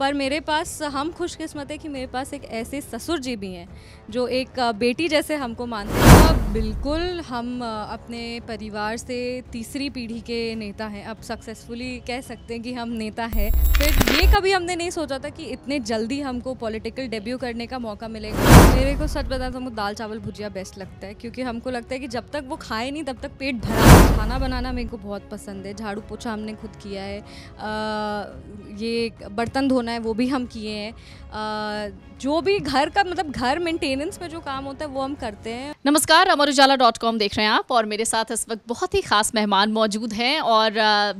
पर मेरे पास हम खुशकिस्मत है कि मेरे पास एक ऐसे ससुर जी भी हैं जो एक बेटी जैसे हमको मानते हैं बिल्कुल हम अपने परिवार से तीसरी पीढ़ी के नेता हैं अब सक्सेसफुली कह सकते हैं कि हम नेता हैं फिर ये कभी हमने नहीं सोचा था कि इतने जल्दी हमको पॉलिटिकल डेब्यू करने का मौका मिलेगा मेरे को सच बता तो हमको दाल चावल भुजिया बेस्ट लगता है क्योंकि हमको लगता है कि जब तक वो खाए नहीं तब तक पेट भरा खाना बनाना मेरे को बहुत पसंद है झाड़ू पोछा हमने खुद किया है आ, ये बर्तन धोना होना है वो भी हम किए हैं जो भी घर का मतलब घर मेंटेनेंस में जो काम होता है वो हम करते हैं नमस्कार अमर उजाला डॉट कॉम देख रहे हैं आप और मेरे साथ इस वक्त बहुत ही ख़ास मेहमान मौजूद हैं और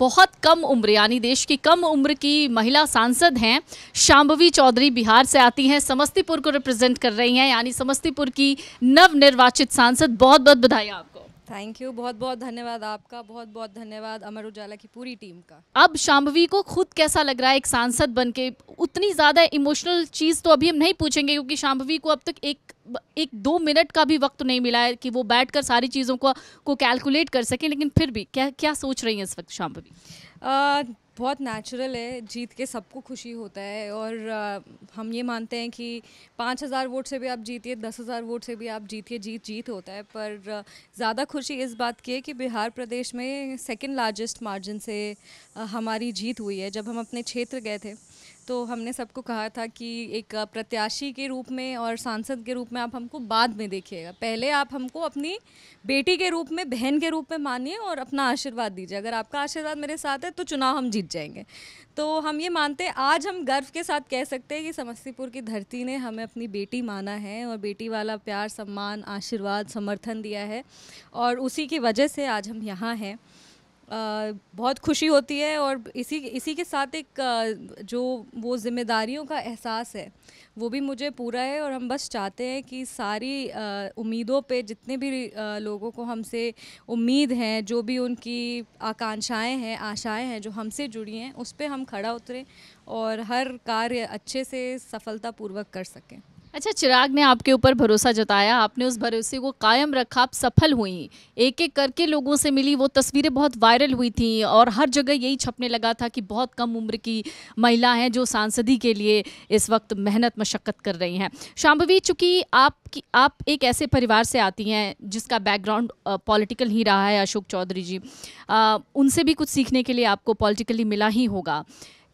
बहुत कम उम्र यानी देश की कम उम्र की महिला सांसद हैं शाम्भवी चौधरी बिहार से आती हैं समस्तीपुर को रिप्रेजेंट कर रही हैं यानी समस्तीपुर की नवनिर्वाचित सांसद बहुत बहुत बधाई आप थैंक यू बहुत बहुत धन्यवाद आपका बहुत बहुत धन्यवाद अमर उजाला की पूरी टीम का अब शाम्भवी को खुद कैसा लग रहा है एक सांसद बन के उतनी ज़्यादा इमोशनल चीज़ तो अभी हम नहीं पूछेंगे क्योंकि शाम्भवी को अब तक एक एक दो मिनट का भी वक्त नहीं मिला है कि वो बैठकर सारी चीज़ों को को कैलकुलेट कर सकें लेकिन फिर भी क्या क्या सोच रही हैं इस वक्त शाम्भवी बहुत नेचुरल है जीत के सबको खुशी होता है और आ, हम ये मानते हैं कि पाँच हज़ार वोट से भी आप जीतिए दस हज़ार वोट से भी आप जीतिए जीत जीत होता है पर ज़्यादा खुशी इस बात की है कि बिहार प्रदेश में सेकंड लार्जेस्ट मार्जिन से आ, हमारी जीत हुई है जब हम अपने क्षेत्र गए थे तो हमने सबको कहा था कि एक प्रत्याशी के रूप में और सांसद के रूप में आप हमको बाद में देखिएगा पहले आप हमको अपनी बेटी के रूप में बहन के रूप में मानिए और अपना आशीर्वाद दीजिए अगर आपका आशीर्वाद मेरे साथ है तो चुनाव हम जीत जाएंगे तो हम ये मानते हैं आज हम गर्व के साथ कह सकते हैं कि समस्तीपुर की धरती ने हमें अपनी बेटी माना है और बेटी वाला प्यार सम्मान आशीर्वाद समर्थन दिया है और उसी की वजह से आज हम यहाँ हैं बहुत खुशी होती है और इसी इसी के साथ एक जो वो जिम्मेदारियों का एहसास है वो भी मुझे पूरा है और हम बस चाहते हैं कि सारी उम्मीदों पे जितने भी लोगों को हमसे उम्मीद हैं जो भी उनकी आकांक्षाएं हैं आशाएं हैं जो हमसे जुड़ी हैं उस पर हम खड़ा उतरें और हर कार्य अच्छे से सफलतापूर्वक कर सकें अच्छा चिराग ने आपके ऊपर भरोसा जताया आपने उस भरोसे को कायम रखा आप सफल हुई एक एक करके लोगों से मिली वो तस्वीरें बहुत वायरल हुई थी और हर जगह यही छपने लगा था कि बहुत कम उम्र की महिला हैं जो सांसदी के लिए इस वक्त मेहनत मशक्क़त कर रही हैं शाम्भवी चूँकि आप कि आप एक ऐसे परिवार से आती हैं जिसका बैकग्राउंड पॉलिटिकल ही रहा है अशोक चौधरी जी आ, उनसे भी कुछ सीखने के लिए आपको पॉलिटिकली मिला ही होगा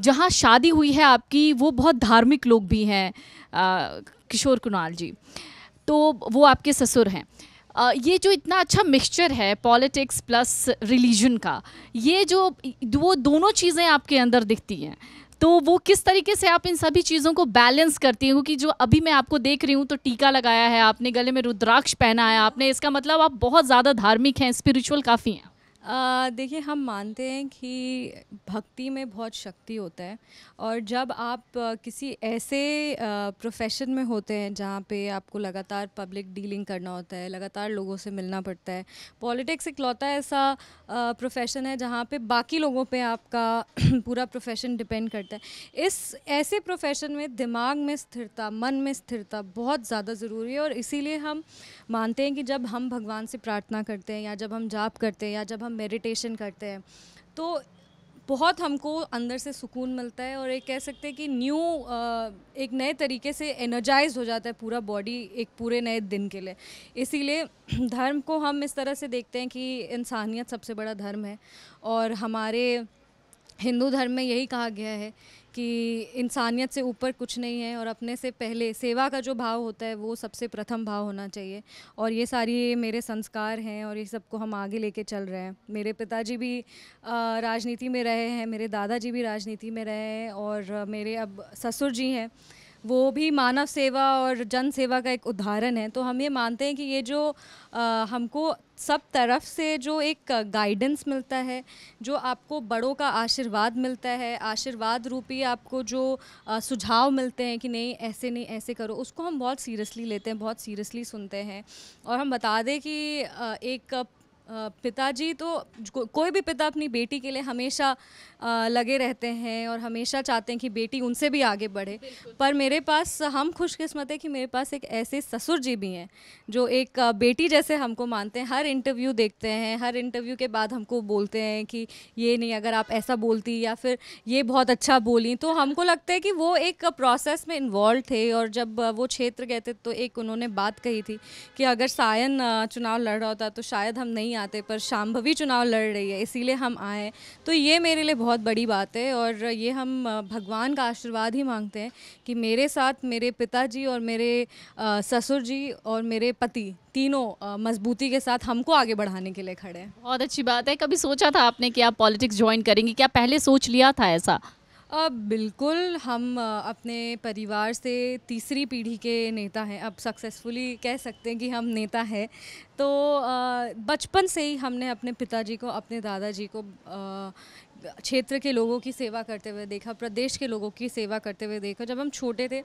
जहाँ शादी हुई है आपकी वो बहुत धार्मिक लोग भी हैं किशोर कुणाल जी तो वो आपके ससुर हैं ये जो इतना अच्छा मिक्सचर है पॉलिटिक्स प्लस रिलीजन का ये जो वो दोनों चीज़ें आपके अंदर दिखती हैं तो वो किस तरीके से आप इन सभी चीज़ों को बैलेंस करती हूँ कि जो अभी मैं आपको देख रही हूँ तो टीका लगाया है आपने गले में रुद्राक्ष पहना है आपने इसका मतलब आप बहुत ज़्यादा धार्मिक हैं स्पिरिचुअल काफ़ी हैं देखिए हम मानते हैं कि भक्ति में बहुत शक्ति होता है और जब आप किसी ऐसे प्रोफेशन में होते हैं जहाँ पे आपको लगातार पब्लिक डीलिंग करना होता है लगातार लोगों से मिलना पड़ता है पॉलिटिक्स इकलौता ऐसा प्रोफेशन है जहाँ पे बाकी लोगों पे आपका पूरा प्रोफेशन डिपेंड करता है इस ऐसे प्रोफेशन में दिमाग में स्थिरता मन में स्थिरता बहुत ज़्यादा ज़रूरी है और इसीलिए हम मानते हैं कि जब हम भगवान से प्रार्थना करते हैं या जब हम जाप करते हैं या जब हम मेडिटेशन करते हैं तो बहुत हमको अंदर से सुकून मिलता है और एक कह सकते हैं कि न्यू एक नए तरीके से एनर्जाइज हो जाता है पूरा बॉडी एक पूरे नए दिन के लिए इसीलिए धर्म को हम इस तरह से देखते हैं कि इंसानियत सबसे बड़ा धर्म है और हमारे हिंदू धर्म में यही कहा गया है कि इंसानियत से ऊपर कुछ नहीं है और अपने से पहले सेवा का जो भाव होता है वो सबसे प्रथम भाव होना चाहिए और ये सारी मेरे संस्कार हैं और ये सबको हम आगे लेके चल रहे हैं मेरे पिताजी भी राजनीति में रहे हैं मेरे दादाजी भी राजनीति में रहे हैं और मेरे अब ससुर जी हैं वो भी मानव सेवा और जन सेवा का एक उदाहरण है तो हम ये मानते हैं कि ये जो आ, हमको सब तरफ से जो एक गाइडेंस मिलता है जो आपको बड़ों का आशीर्वाद मिलता है आशीर्वाद रूपी आपको जो सुझाव मिलते हैं कि नहीं ऐसे नहीं ऐसे करो उसको हम बहुत सीरियसली लेते हैं बहुत सीरियसली सुनते हैं और हम बता दें कि एक पिताजी तो को, कोई भी पिता अपनी बेटी के लिए हमेशा लगे रहते हैं और हमेशा चाहते हैं कि बेटी उनसे भी आगे बढ़े पर मेरे पास हम खुशकिस्मत है कि मेरे पास एक ऐसे ससुर जी भी हैं जो एक बेटी जैसे हमको मानते हैं हर इंटरव्यू देखते हैं हर इंटरव्यू के बाद हमको बोलते हैं कि ये नहीं अगर आप ऐसा बोलती या फिर ये बहुत अच्छा बोली तो हमको लगता है कि वो एक प्रोसेस में इन्वॉल्व थे और जब वो क्षेत्र गए थे तो एक उन्होंने बात कही थी कि अगर सायन चुनाव लड़ रहा होता तो शायद हम नहीं नहीं आते पर शाम्भवी चुनाव लड़ रही है इसीलिए हम आए तो ये मेरे लिए बहुत बड़ी बात है और ये हम भगवान का आशीर्वाद ही मांगते हैं कि मेरे साथ मेरे पिताजी और मेरे ससुर जी और मेरे पति तीनों मजबूती के साथ हमको आगे बढ़ाने के लिए खड़े हैं बहुत अच्छी बात है कभी सोचा था आपने कि आप पॉलिटिक्स ज्वाइन करेंगी क्या पहले सोच लिया था ऐसा अब बिल्कुल हम अपने परिवार से तीसरी पीढ़ी के नेता हैं अब सक्सेसफुली कह सकते हैं कि हम नेता हैं तो बचपन से ही हमने अपने पिताजी को अपने दादाजी को क्षेत्र के लोगों की सेवा करते हुए देखा प्रदेश के लोगों की सेवा करते हुए देखा जब हम छोटे थे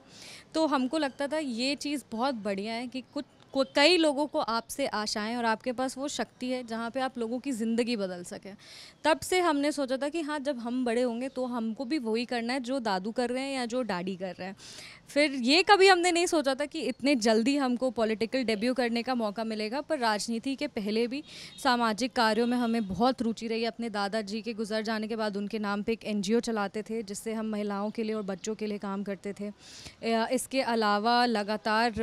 तो हमको लगता था ये चीज़ बहुत बढ़िया है कि कुछ कई लोगों को आपसे आशाएं और आपके पास वो शक्ति है जहाँ पे आप लोगों की ज़िंदगी बदल सकें तब से हमने सोचा था कि हाँ जब हम बड़े होंगे तो हमको भी वही करना है जो दादू कर रहे हैं या जो डैडी कर रहे हैं फिर ये कभी हमने नहीं सोचा था कि इतने जल्दी हमको पॉलिटिकल डेब्यू करने का मौका मिलेगा पर राजनीति के पहले भी सामाजिक कार्यों में हमें बहुत रुचि रही अपने दादाजी के गुजर जाने के बाद उनके नाम पे एक एनजीओ चलाते थे जिससे हम महिलाओं के लिए और बच्चों के लिए काम करते थे इसके अलावा लगातार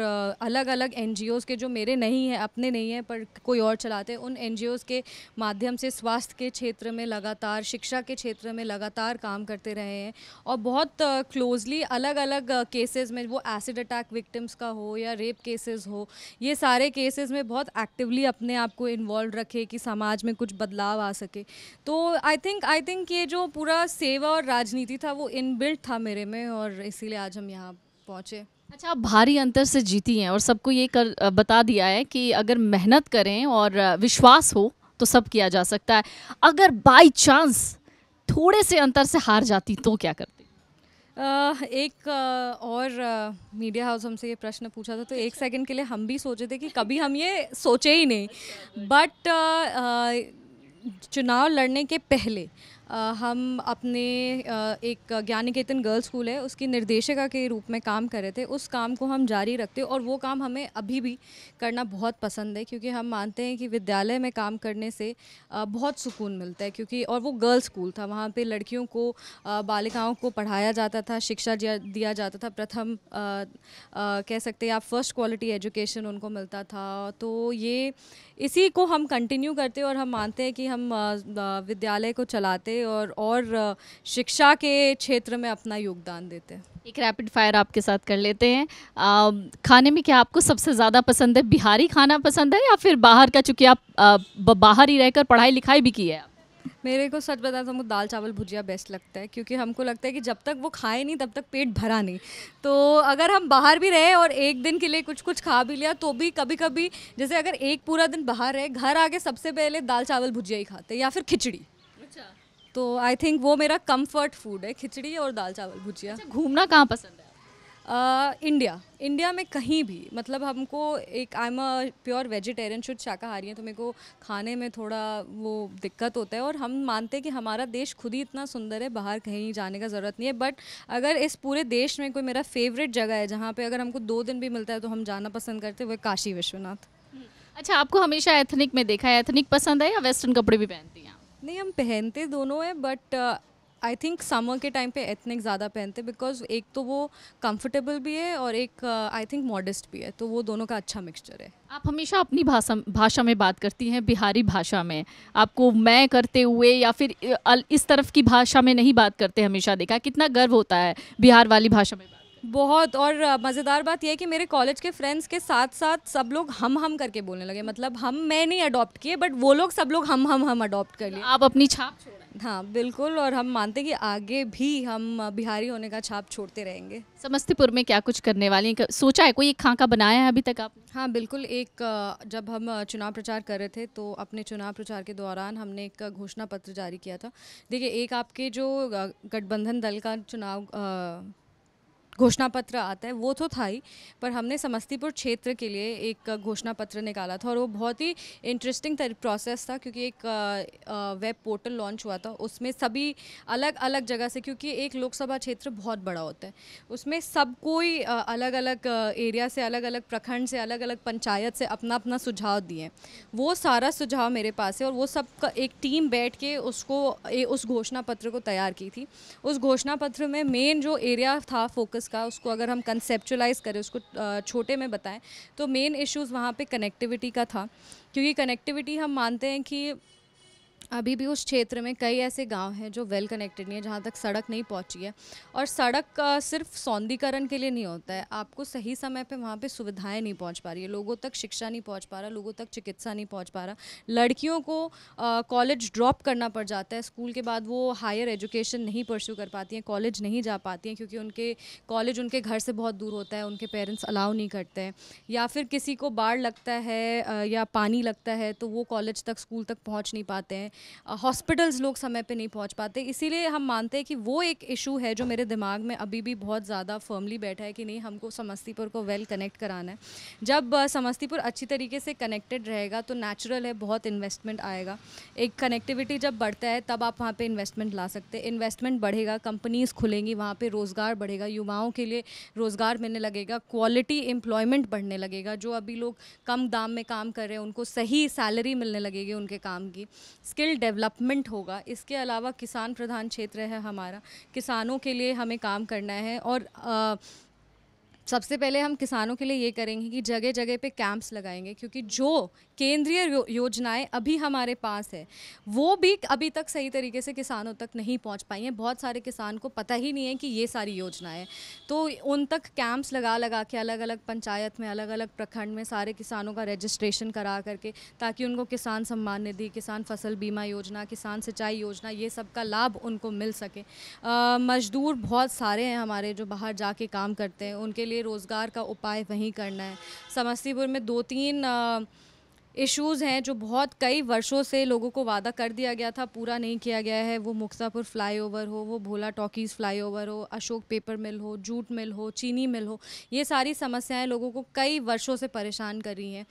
अलग अलग एन के जो मेरे नहीं हैं अपने नहीं हैं पर कोई और चलाते उन एन के माध्यम से स्वास्थ्य के क्षेत्र में लगातार शिक्षा के क्षेत्र में लगातार काम करते रहे हैं और बहुत क्लोजली अलग अलग केसेस केसेस में वो एसिड अटैक विक्टिम्स का हो या रेप केसेस हो ये सारे केसेस में बहुत एक्टिवली अपने आप को इन्वॉल्व रखे कि समाज में कुछ बदलाव आ सके तो आई थिंक आई थिंक ये जो पूरा सेवा और राजनीति था वो इनबिल्ट था मेरे में और इसीलिए आज हम यहाँ पहुँचे अच्छा आप भारी अंतर से जीती हैं और सबको ये कर बता दिया है कि अगर मेहनत करें और विश्वास हो तो सब किया जा सकता है अगर बाई चांस थोड़े से अंतर से हार जाती तो क्या करती एक और मीडिया हाउस हमसे ये प्रश्न पूछा था तो एक सेकंड अच्छा। के लिए हम भी सोचे थे कि कभी हम ये सोचे ही नहीं बट अच्छा, चुनाव लड़ने के पहले हम अपने एक ज्ञान निकेतन गर्ल्स स्कूल है उसकी निर्देशिका के रूप में काम कर रहे थे उस काम को हम जारी रखते और वो काम हमें अभी भी करना बहुत पसंद है क्योंकि हम मानते हैं कि विद्यालय में काम करने से बहुत सुकून मिलता है क्योंकि और वो गर्ल्स स्कूल था वहाँ पे लड़कियों को बालिकाओं को पढ़ाया जाता था शिक्षा दिया जाता था प्रथम कह सकते हैं आप फर्स्ट क्वालिटी एजुकेशन उनको मिलता था तो ये इसी को हम कंटिन्यू करते और हम मानते हैं कि हम विद्यालय को चलाते और और शिक्षा के क्षेत्र में अपना योगदान देते हैं एक रैपिड फायर आपके साथ कर लेते हैं आ, खाने में क्या आपको सबसे ज़्यादा पसंद है बिहारी खाना पसंद है या फिर बाहर का चूँकि आप आ, बाहर ही रहकर पढ़ाई लिखाई भी की है मेरे को सच बताता तो हूँ दाल चावल भुजिया बेस्ट लगता है क्योंकि हमको लगता है कि जब तक वो खाए नहीं तब तक पेट भरा नहीं तो अगर हम बाहर भी रहे और एक दिन के लिए कुछ कुछ खा भी लिया तो भी कभी कभी जैसे अगर एक पूरा दिन बाहर रहे घर आके सबसे पहले दाल चावल भुजिया ही खाते या फिर खिचड़ी तो आई थिंक वो मेरा कम्फर्ट फूड है खिचड़ी और दाल चावल भुजिया अच्छा, घूमना कहाँ पसंद है इंडिया uh, इंडिया में कहीं भी मतलब हमको एक I am a pure vegetarian शुद्ध शाकाहारी है तो मेरे को खाने में थोड़ा वो दिक्कत होता है और हम मानते हैं कि हमारा देश खुद ही इतना सुंदर है बाहर कहीं जाने का ज़रूरत नहीं है बट अगर इस पूरे देश में कोई मेरा फेवरेट जगह है जहाँ पे अगर हमको दो दिन भी मिलता है तो हम जाना पसंद करते हैं वह काशी विश्वनाथ हम्म। अच्छा आपको हमेशा एथनिक में देखा है एथनिक पसंद है या वेस्टर्न कपड़े भी पहनती हैं नहीं हम पहनते दोनों हैं बट आई थिंक समर के टाइम पे एथनिक ज़्यादा पहनते बिकॉज एक तो वो कंफर्टेबल भी है और एक आई थिंक मॉडेस्ट भी है तो वो दोनों का अच्छा मिक्सचर है आप हमेशा अपनी भाषा भाषा में बात करती हैं बिहारी भाषा में आपको मैं करते हुए या फिर इस तरफ की भाषा में नहीं बात करते हमेशा देखा कितना गर्व होता है बिहार वाली भाषा में बहुत और मज़ेदार बात यह है कि मेरे कॉलेज के फ्रेंड्स के साथ साथ सब लोग हम हम करके बोलने लगे मतलब हम मैं नहीं अडॉप्ट किए बट वो लोग सब लोग हम हम हम अडॉप्ट कर लिए आप अपनी छाप हाँ बिल्कुल और हम मानते हैं कि आगे भी हम बिहारी होने का छाप छोड़ते रहेंगे समस्तीपुर में क्या कुछ करने वाली हैं सोचा है कोई एक खाका बनाया है अभी तक आप हाँ बिल्कुल एक जब हम चुनाव प्रचार कर रहे थे तो अपने चुनाव प्रचार के दौरान हमने एक घोषणा पत्र जारी किया था देखिए एक आपके जो गठबंधन दल का चुनाव घोषणा पत्र आता है वो तो था ही पर हमने समस्तीपुर क्षेत्र के लिए एक घोषणा पत्र निकाला था और वो बहुत ही इंटरेस्टिंग प्रोसेस था क्योंकि एक वेब पोर्टल लॉन्च हुआ था उसमें सभी अलग अलग जगह से क्योंकि एक लोकसभा क्षेत्र बहुत बड़ा होता है उसमें सब कोई अलग अलग एरिया से अलग अलग प्रखंड से अलग अलग पंचायत से अपना अपना सुझाव दिए वो सारा सुझाव मेरे पास है और वो सब का एक टीम बैठ के उसको उस घोषणा पत्र को तैयार की थी उस घोषणा पत्र में मेन जो एरिया था फोकस चीज़ का उसको अगर हम कंसेप्चुलाइज करें उसको छोटे में बताएं तो मेन इश्यूज़ वहाँ पे कनेक्टिविटी का था क्योंकि कनेक्टिविटी हम मानते हैं कि अभी भी उस क्षेत्र में कई ऐसे गांव हैं जो वेल कनेक्टेड नहीं है जहाँ तक सड़क नहीं पहुँची है और सड़क का सिर्फ सौंदीकरण के लिए नहीं होता है आपको सही समय पे वहाँ पे सुविधाएं नहीं पहुँच पा रही है लोगों तक शिक्षा नहीं पहुँच पा रहा लोगों तक चिकित्सा नहीं पहुँच पा रहा लड़कियों को कॉलेज ड्रॉप करना पड़ जाता है स्कूल के बाद वो हायर एजुकेशन नहीं परस्यू कर पाती हैं कॉलेज नहीं जा पाती हैं क्योंकि उनके कॉलेज उनके घर से बहुत दूर होता है उनके पेरेंट्स अलाउ नहीं करते हैं या फिर किसी को बाढ़ लगता है या पानी लगता है तो वो कॉलेज तक स्कूल तक पहुँच नहीं पाते हैं हॉस्पिटल्स लोग समय पे नहीं पहुंच पाते इसीलिए हम मानते हैं कि वो एक इशू है जो मेरे दिमाग में अभी भी बहुत ज़्यादा फर्मली बैठा है कि नहीं हमको समस्तीपुर को वेल कनेक्ट कराना है जब समस्तीपुर अच्छी तरीके से कनेक्टेड रहेगा तो नेचुरल है बहुत इन्वेस्टमेंट आएगा एक कनेक्टिविटी जब बढ़ता है तब आप वहाँ पर इन्वेस्टमेंट ला सकते हैं इन्वेस्टमेंट बढ़ेगा कंपनीज़ खुलेंगी वहाँ पर रोज़गार बढ़ेगा युवाओं के लिए रोज़गार मिलने लगेगा क्वालिटी एम्प्लॉयमेंट बढ़ने लगेगा जो अभी लोग कम दाम में काम कर रहे हैं उनको सही सैलरी मिलने लगेगी उनके काम की स्किल स्किल डेवलपमेंट होगा इसके अलावा किसान प्रधान क्षेत्र है हमारा किसानों के लिए हमें काम करना है और आ, सबसे पहले हम किसानों के लिए ये करेंगे कि जगह जगह पे कैंप्स लगाएंगे क्योंकि जो केंद्रीय यो, योजनाएं अभी हमारे पास है वो भी अभी तक सही तरीके से किसानों तक नहीं पहुंच पाई हैं बहुत सारे किसान को पता ही नहीं है कि ये सारी योजनाएं तो उन तक कैंप्स लगा लगा के अलग अलग पंचायत में अलग अलग प्रखंड में सारे किसानों का रजिस्ट्रेशन करा करके ताकि उनको किसान सम्मान निधि किसान फसल बीमा योजना किसान सिंचाई योजना ये सब का लाभ उनको मिल सके मजदूर बहुत सारे हैं हमारे जो बाहर जाके काम करते हैं उनके लिए लिए रोज़गार का उपाय वहीं करना है समस्तीपुर में दो तीन इश्यूज़ हैं जो बहुत कई वर्षों से लोगों को वादा कर दिया गया था पूरा नहीं किया गया है वो मुक्सापुर फ्लाईओवर हो वो भोला टॉकीज़ फ्लाईओवर हो अशोक पेपर मिल हो जूट मिल हो चीनी मिल हो ये सारी समस्याएं लोगों को कई वर्षों से परेशान कर रही हैं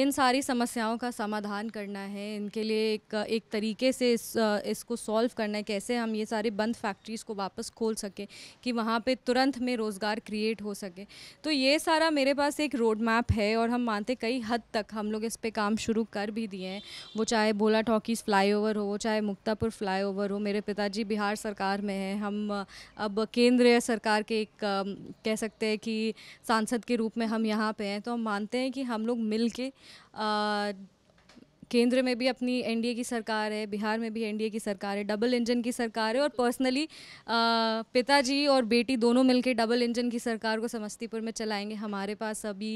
इन सारी समस्याओं का समाधान करना है इनके लिए एक एक तरीके से इस इसको सॉल्व करना है कैसे हम ये सारे बंद फैक्ट्रीज़ को वापस खोल सकें कि वहाँ पे तुरंत में रोज़गार क्रिएट हो सके तो ये सारा मेरे पास एक रोड मैप है और हम मानते कई हद तक हम लोग इस पर काम शुरू कर भी दिए हैं वो चाहे भोला टॉकीज़ ओवर हो वो चाहे मुक्तापुर ओवर हो मेरे पिताजी बिहार सरकार में हैं हम अब केंद्रीय सरकार के एक कह सकते हैं कि सांसद के रूप में हम यहाँ पर हैं तो हम मानते हैं कि हम लोग मिल के केंद्र में भी अपनी एनडीए की सरकार है बिहार में भी एनडीए की सरकार है डबल इंजन की सरकार है और पर्सनली पिताजी और बेटी दोनों मिलकर डबल इंजन की सरकार को समस्तीपुर में चलाएंगे हमारे पास अभी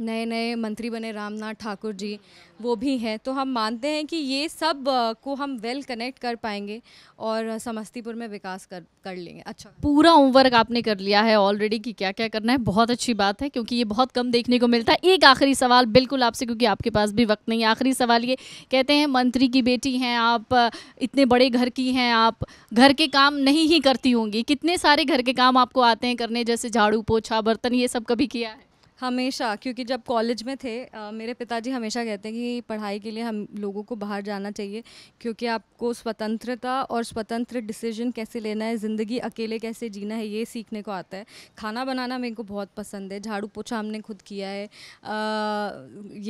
नए नए मंत्री बने रामनाथ ठाकुर जी वो भी हैं तो हम मानते हैं कि ये सब को हम वेल कनेक्ट कर पाएंगे और समस्तीपुर में विकास कर कर लेंगे अच्छा पूरा होमवर्क आपने कर लिया है ऑलरेडी कि क्या क्या करना है बहुत अच्छी बात है क्योंकि ये बहुत कम देखने को मिलता है एक आखिरी सवाल बिल्कुल आपसे क्योंकि आपके पास भी वक्त नहीं है आखिरी सवाल ये कहते हैं मंत्री की बेटी हैं आप इतने बड़े घर की हैं आप घर के काम नहीं ही करती होंगी कितने सारे घर के काम आपको आते हैं करने जैसे झाड़ू पोछा बर्तन ये सब कभी किया है हमेशा क्योंकि जब कॉलेज में थे आ, मेरे पिताजी हमेशा कहते हैं कि पढ़ाई के लिए हम लोगों को बाहर जाना चाहिए क्योंकि आपको स्वतंत्रता और स्वतंत्र डिसीजन कैसे लेना है ज़िंदगी अकेले कैसे जीना है ये सीखने को आता है खाना बनाना मेरे को बहुत पसंद है झाड़ू पोछा हमने खुद किया है आ,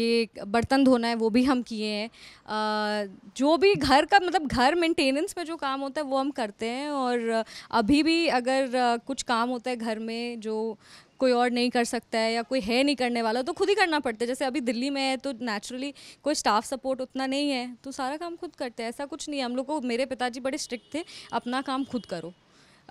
ये बर्तन धोना है वो भी हम किए हैं जो भी घर का मतलब घर मेंटेनेंस में जो काम होता है वो हम करते हैं और अभी भी अगर कुछ काम होता है घर में जो कोई और नहीं कर सकता है या कोई है नहीं करने वाला तो खुद ही करना पड़ता है जैसे अभी दिल्ली में है तो नेचुरली कोई स्टाफ सपोर्ट उतना नहीं है तो सारा काम खुद करते हैं ऐसा कुछ नहीं है हम लोग को मेरे पिताजी बड़े स्ट्रिक्ट थे अपना काम खुद करो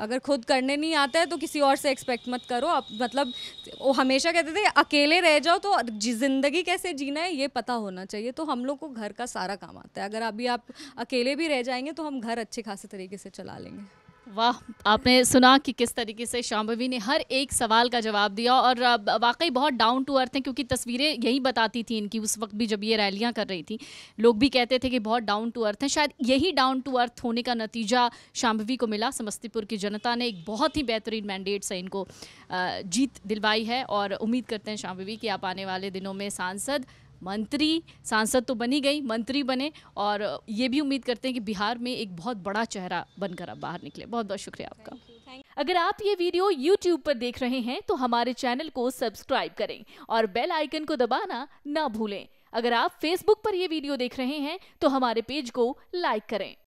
अगर खुद करने नहीं आता है तो किसी और से एक्सपेक्ट मत करो आप मतलब वो हमेशा कहते थे अकेले रह जाओ तो ज़िंदगी कैसे जीना है ये पता होना चाहिए तो हम लोग को घर का सारा काम आता है अगर अभी आप अकेले भी रह जाएंगे तो हम घर अच्छे खासे तरीके से चला लेंगे वाह आपने सुना कि किस तरीके से शाम्भवी ने हर एक सवाल का जवाब दिया और वाकई बहुत डाउन टू अर्थ है क्योंकि तस्वीरें यही बताती थी इनकी उस वक्त भी जब ये रैलियां कर रही थी लोग भी कहते थे कि बहुत डाउन टू अर्थ हैं शायद यही डाउन टू अर्थ होने का नतीजा शाम्भवी को मिला समस्तीपुर की जनता ने एक बहुत ही बेहतरीन मैंडेट से इनको जीत दिलवाई है और उम्मीद करते हैं शाम्भवी कि आप आने वाले दिनों में सांसद मंत्री सांसद तो बनी गई मंत्री बने और ये भी उम्मीद करते हैं कि बिहार में एक बहुत बड़ा चेहरा बनकर आप बाहर निकले बहुत बहुत शुक्रिया आपका अगर आप ये वीडियो YouTube पर देख रहे हैं तो हमारे चैनल को सब्सक्राइब करें और बेल आइकन को दबाना ना भूलें अगर आप Facebook पर यह वीडियो देख रहे हैं तो हमारे पेज को लाइक करें